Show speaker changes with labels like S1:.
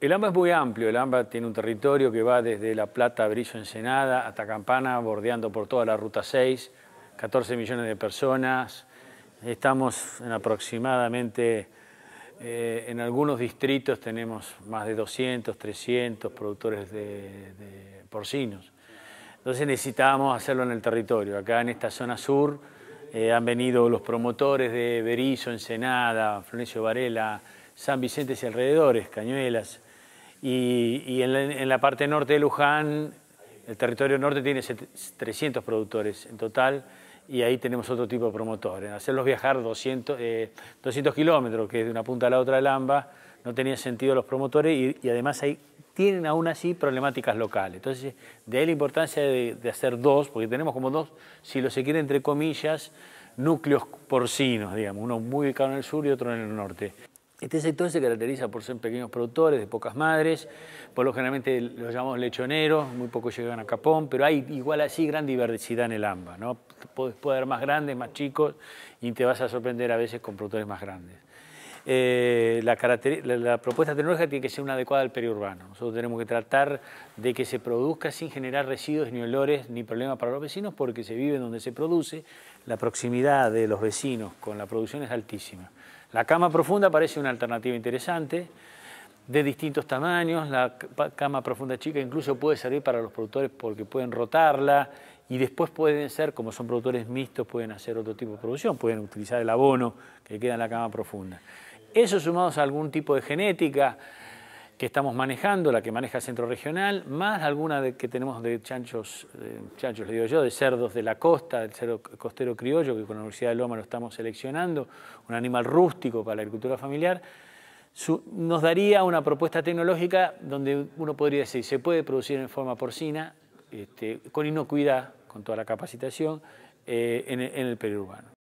S1: El AMBA es muy amplio, el AMBA tiene un territorio que va desde La Plata, Brillo, Ensenada hasta Campana, bordeando por toda la Ruta 6, 14 millones de personas. Estamos en aproximadamente, eh, en algunos distritos tenemos más de 200, 300 productores de, porcinos. Entonces necesitábamos hacerlo en el territorio. Acá en esta zona sur eh, han venido los promotores de Berizo, Ensenada, Florencio Varela, San Vicente y alrededores, Cañuelas, y, en, la, parte norte de Luján, el territorio norte tiene 300 productores en total y ahí tenemos otro tipo de promotores. Hacerlos viajar 200, eh, kilómetros, que es de una punta a la otra de Lamba, no tenía sentido los promotores y, además ahí tienen aún así problemáticas locales. Entonces, de ahí la importancia de, de hacer dos, porque tenemos como dos, si lo se quiere entre comillas, núcleos porcinos, digamos, uno muy ubicado en el sur y otro en el norte. Este sector se caracteriza por ser pequeños productores, de pocas madres, por lo generalmente los llamamos lechoneros, muy pocos llegan a Capón, pero hay igual así gran diversidad en el AMBA, ¿no? Puede, haber más grandes, más chicos, y te vas a sorprender a veces con productores más grandes. Eh, la, la, propuesta tecnológica tiene que ser una adecuada al periurbano. Nosotros tenemos que tratar de que se produzca sin generar residuos, ni olores, ni problemas para los vecinos, porque se vive donde se produce, la proximidad de los vecinos con la producción es altísima. La cama profunda parece una alternativa interesante, de distintos tamaños, la cama profunda chica incluso puede servir para los productores porque pueden rotarla y después pueden ser, como son productores mixtos, pueden hacer otro tipo de producción, pueden utilizar el abono que queda en la cama profunda. Eso sumados a algún tipo de genética, que estamos manejando, la que maneja Centro Regional, más alguna que tenemos de chanchos, chanchos, le digo yo, de cerdos de la costa, del cerdo costero criollo, que con la Universidad de Loma lo estamos seleccionando, un animal rústico para la agricultura familiar, nos daría una propuesta tecnológica donde uno podría decir, se puede producir en forma porcina, este, con inocuidad, con toda la capacitación, en, eh, en el periurbano.